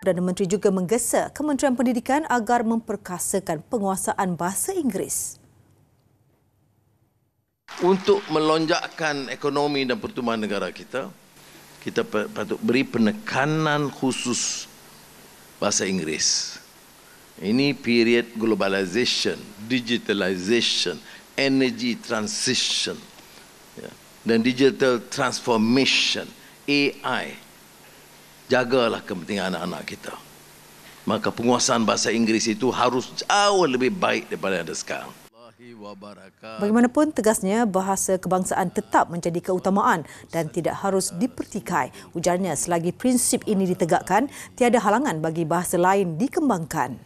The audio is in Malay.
Perdana Menteri juga menggesa Kementerian Pendidikan agar memperkasakan penguasaan bahasa Inggeris. Untuk melonjakkan ekonomi dan pertumbuhan negara kita, kita patut beri penekanan khusus bahasa Inggeris. Ini period globalisation, digitalisation, energy transition ya. dan digital transformation, AI jagalah kepentingan anak-anak kita. Maka penguasaan bahasa Inggeris itu harus jauh lebih baik daripada yang ada sekarang. Bagaimanapun tegasnya bahasa kebangsaan tetap menjadi keutamaan dan tidak harus dipertikai. Ujarnya selagi prinsip ini ditegakkan, tiada halangan bagi bahasa lain dikembangkan.